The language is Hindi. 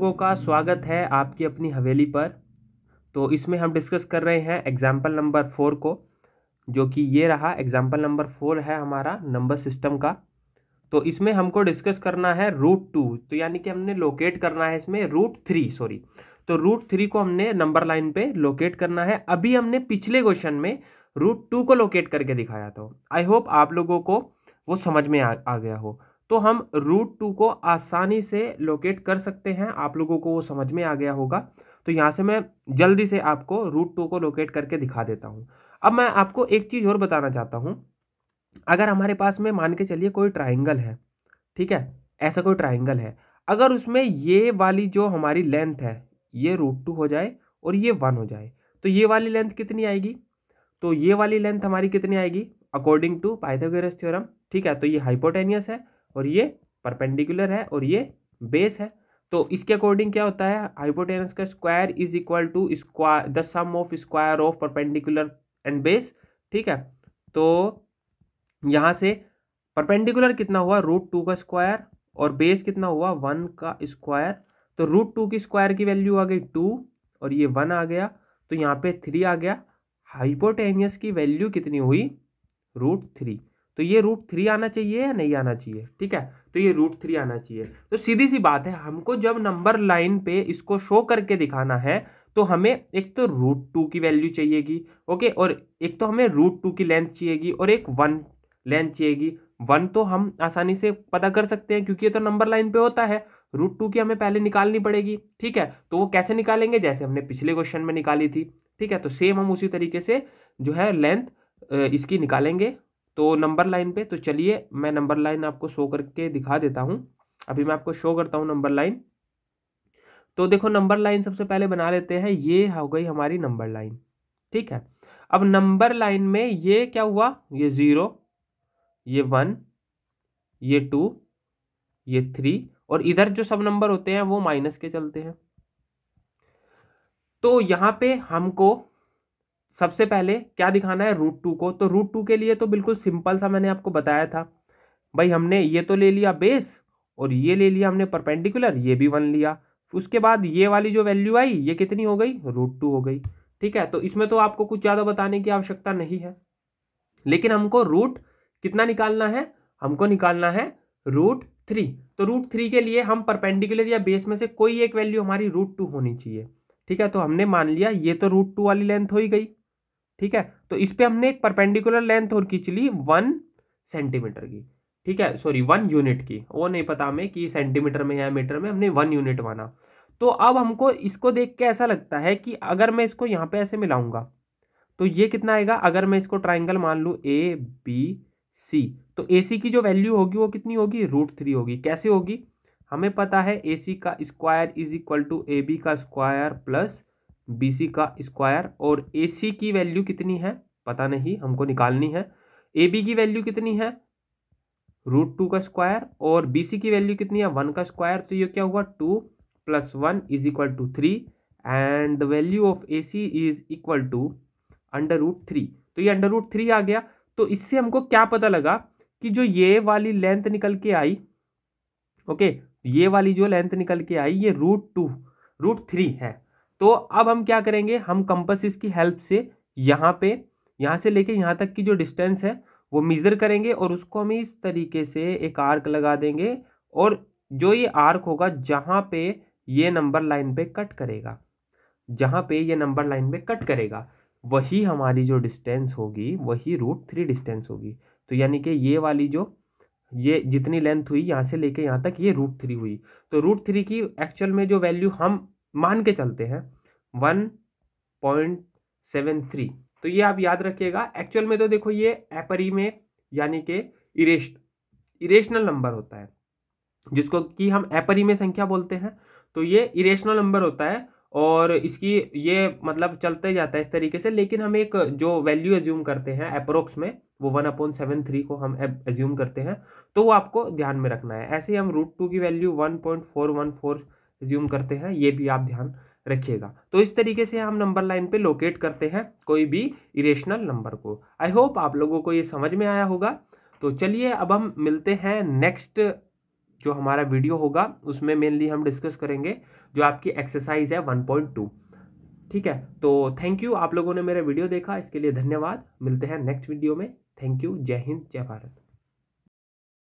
लोगों का स्वागत है आपकी अपनी हवेली पर तो इसमें हम डिस्कस कर रहे हैं एग्जाम्पल नंबर फोर को जो कि ये रहा एग्जाम्पल नंबर फोर है हमारा नंबर सिस्टम का तो इसमें हमको डिस्कस करना है रूट टू तो यानी कि हमने लोकेट करना है इसमें रूट थ्री सॉरी तो रूट थ्री को हमने नंबर लाइन पे लोकेट करना है अभी हमने पिछले क्वेश्चन में रूट टू को लोकेट करके दिखाया था आई होप आप लोगों को वो समझ में आ, आ गया हो तो हम रूट टू को आसानी से लोकेट कर सकते हैं आप लोगों को वो समझ में आ गया होगा तो यहाँ से मैं जल्दी से आपको रूट टू को लोकेट करके दिखा देता हूँ अब मैं आपको एक चीज़ और बताना चाहता हूँ अगर हमारे पास में मान के चलिए कोई ट्राइंगल है ठीक है ऐसा कोई ट्राइंगल है अगर उसमें ये वाली जो हमारी लेंथ है ये रूट टू हो जाए और ये वन हो जाए तो ये वाली लेंथ कितनी आएगी तो ये वाली लेंथ हमारी कितनी आएगी अकॉर्डिंग टू पाइथागोरस थ्योरम ठीक है तो ये हाइपोटेनियस है और ये परपेंडिकुलर है और ये बेस है तो इसके अकॉर्डिंग क्या होता है हाइपोटेनस का square is equal to square the sum of square of perpendicular and base ठीक है तो यहाँ से परपेंडिकुलर कितना हुआ रूट टू का स्क्वायर और बेस कितना हुआ वन का स्क्वायर तो रूट टू की स्क्वायर की वैल्यू आ गई टू और ये वन आ गया तो यहाँ पे थ्री आ गया हाइपोटेनियस की वैल्यू कितनी हुई रूट थ्री तो ये रूट थ्री आना चाहिए या नहीं आना चाहिए ठीक है तो ये रूट थ्री आना चाहिए तो सीधी सी बात है हमको जब नंबर लाइन पे इसको शो करके दिखाना है तो हमें एक तो रूट टू की वैल्यू चाहिएगी ओके और एक तो हमें रूट टू की लेंथ चाहिएगी और एक वन लेंथ चाहिएगी वन तो हम आसानी से पता कर सकते हैं क्योंकि ये तो नंबर लाइन पे होता है रूट टू की हमें पहले निकालनी पड़ेगी ठीक है तो वो कैसे निकालेंगे जैसे हमने पिछले क्वेश्चन में निकाली थी ठीक है तो सेम हम उसी तरीके से जो है लेंथ इसकी निकालेंगे तो नंबर लाइन पे तो चलिए मैं नंबर लाइन आपको शो करके दिखा देता हूँ अभी मैं आपको शो करता हूँ नंबर लाइन तो देखो नंबर लाइन सबसे पहले बना लेते हैं ये हो गई हमारी नंबर लाइन ठीक है अब नंबर लाइन में ये क्या हुआ ये ज़ीरो ये वन ये टू ये थ्री और इधर जो सब नंबर होते हैं वो माइनस के चलते हैं तो यहाँ पे हमको सबसे पहले क्या दिखाना है रूट टू को तो रूट टू के लिए तो बिल्कुल सिंपल सा मैंने आपको बताया था भाई हमने ये तो ले लिया बेस और ये ले लिया हमने परपेंडिकुलर ये भी वन लिया उसके बाद ये वाली जो वैल्यू आई ये कितनी हो गई रूट टू हो गई ठीक है तो इसमें तो आपको कुछ ज़्यादा बताने की आवश्यकता नहीं है लेकिन हमको रूट कितना निकालना है हमको निकालना है रूट थ्री तो रूट थ्री के लिए हम परपेंडिकुलर या बेस में से कोई एक वैल्यू हमारी रूट टू होनी चाहिए ठीक है तो हमने मान लिया ये तो रूट टू वाली लेंथ हो ही गई ठीक है तो इस पर हमने एक परपेंडिकुलर लेंथ और खींच ली वन सेंटीमीटर की ठीक है सॉरी वन यूनिट की वो नहीं पता हमें कि सेंटीमीटर में या मीटर में हमने वन यूनिट माना तो अब हमको इसको देख के ऐसा लगता है कि अगर मैं इसको यहाँ पे ऐसे मिलाऊंगा तो ये कितना आएगा अगर मैं इसको ट्राइंगल मान लूँ ए बी सी तो ए सी की जो वैल्यू होगी वो कितनी होगी रूट थ्री होगी कैसे होगी हमें पता है ए सी का square is equal to A B का स्क्वायर प्लस बी का स्क्वायर और ए की वैल्यू कितनी है पता नहीं हमको निकालनी है ए की वैल्यू कितनी है रूट टू का स्क्वायर और बी की वैल्यू कितनी है वन का स्क्वायर तो ये क्या हुआ two plus one is equal to three and the value of A C is equal to under root three तो ये अंडर रूट थ्री आ गया तो इससे हमको क्या पता लगा कि जो ये वाली लेंथ निकल के आई ओके ये वाली जो लेंथ निकल के आई ये रूट टू रूट थ्री है तो अब हम क्या करेंगे हम कंपसिस की हेल्प से यहाँ पे यहाँ से लेके यहाँ तक की जो डिस्टेंस है वो मेज़र करेंगे और उसको हम इस तरीके से एक आर्क लगा देंगे और जो ये आर्क होगा जहाँ पे ये नंबर लाइन पे कट करेगा जहाँ पे ये नंबर लाइन पे कट करेगा वही हमारी जो डिस्टेंस होगी वही रूट थ्री डिस्टेंस होगी तो यानी कि ये वाली जो ये जितनी लेंथ हुई यहाँ से लेके यहाँ तक ये रूट थ्री हुई तो रूट थ्री की एक्चुअल में जो वैल्यू हम मान के चलते हैं वन पॉइंट सेवन थ्री तो ये आप याद रखिएगा एक्चुअल में तो देखो ये एपरी में यानी कि इरेश इरेशनल नंबर होता है जिसको कि हम एपरी में संख्या बोलते हैं तो ये इरेशनल नंबर होता है और इसकी ये मतलब चलते जाता है इस तरीके से लेकिन हम एक जो वैल्यू एज्यूम करते हैं अप्रोक्स में वो वन अपॉइंट सेवन थ्री को हम एज्यूम करते हैं तो वो आपको ध्यान में रखना है ऐसे ही हम रूट टू की value one point four one four resume करते हैं ये भी आप ध्यान रखिएगा तो इस तरीके से हम नंबर लाइन पे लोकेट करते हैं कोई भी इरेशनल नंबर को आई होप आप लोगों को ये समझ में आया होगा तो चलिए अब हम मिलते हैं नेक्स्ट जो हमारा वीडियो होगा उसमें मेनली हम डिस्कस करेंगे जो आपकी एक्सरसाइज है टू ठीक है तो थैंक यू आप लोगों ने मेरा वीडियो देखा इसके लिए धन्यवाद मिलते हैं नेक्स्ट वीडियो में थैंक यू जय हिंद जय भारत